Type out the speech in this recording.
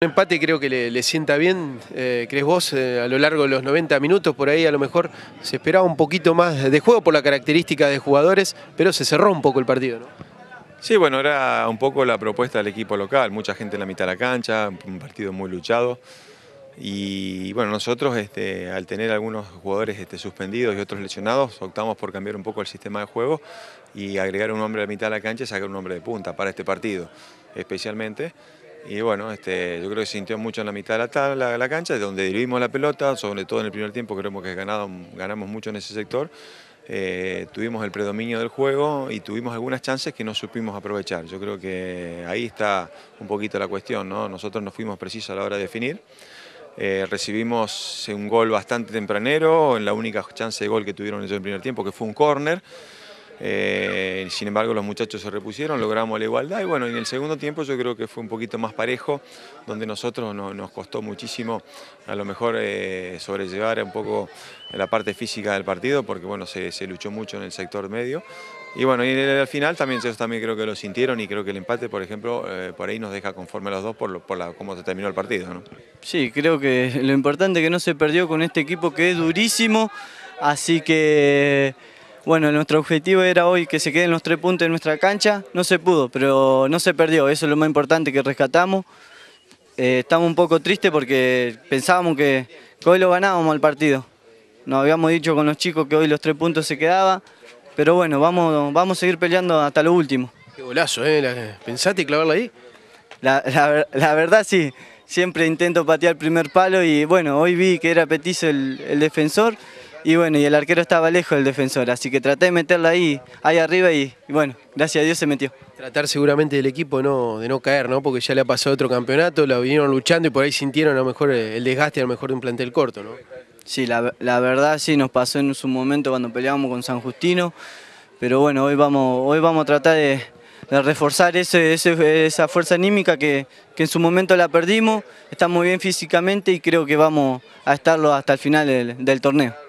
Un empate creo que le, sienta bien, eh, crees vos, eh, a lo largo de los 90 minutos, por ahí a lo mejor se esperaba un poquito más de juego por la característica de jugadores, pero se cerró un poco el partido, ¿no? Sí, bueno, era un poco la propuesta del equipo local, mucha gente en la mitad de la cancha, un partido muy luchado. Y bueno, nosotros este, al tener algunos jugadores este, suspendidos y otros lesionados, optamos por cambiar un poco el sistema de juego y agregar un hombre a la mitad de la cancha y sacar un hombre de punta para este partido, especialmente y bueno, este, yo creo que sintió mucho en la mitad de la, tabla, la cancha, donde dirigimos la pelota, sobre todo en el primer tiempo creemos que ganado, ganamos mucho en ese sector. Eh, tuvimos el predominio del juego y tuvimos algunas chances que no supimos aprovechar. Yo creo que ahí está un poquito la cuestión, ¿no? Nosotros nos fuimos precisos a la hora de definir. Eh, recibimos un gol bastante tempranero, en la única chance de gol que tuvieron ellos en el primer tiempo, que fue un córner. Eh, sin embargo, los muchachos se repusieron, logramos la igualdad y bueno, en el segundo tiempo yo creo que fue un poquito más parejo, donde nosotros nos costó muchísimo a lo mejor eh, sobrellevar un poco la parte física del partido, porque bueno, se, luchó mucho en el sector medio. Y bueno, y el final también ellos también creo que lo sintieron y creo que el empate, por ejemplo, eh, por ahí nos deja conforme a los dos por, cómo se terminó el partido. Sí, creo que lo importante que no se perdió con este equipo que es durísimo, así que... Bueno, nuestro objetivo era hoy que se queden los tres puntos en nuestra cancha. No se pudo, pero no se perdió. Eso es lo más importante que rescatamos. Eh, estamos un poco tristes porque pensábamos que, hoy lo ganábamos al partido. Nos habíamos dicho con los chicos que hoy los tres puntos se quedaban. Pero bueno, vamos, vamos a seguir peleando hasta lo último. Qué golazo, ¿eh? ¿Pensaste clavarla ahí? La, verdad sí. Siempre intento patear el primer palo y bueno, hoy vi que era Petizo el defensor. Y bueno, y el arquero estaba lejos del defensor, así que traté de meterla ahí, ahí arriba y, bueno, gracias a Dios se metió. Tratar seguramente del equipo no, de no caer, ¿no? Porque ya le ha pasado otro campeonato, la vinieron luchando y por ahí sintieron a lo mejor el desgaste a lo mejor de un plantel corto, ¿no? Sí, la, verdad sí, nos pasó en su momento cuando peleábamos con San Justino, pero bueno, hoy vamos, hoy vamos a tratar de, reforzar ese, esa fuerza anímica que, en su momento la perdimos, estamos bien físicamente y creo que vamos a estarlo hasta el final del torneo.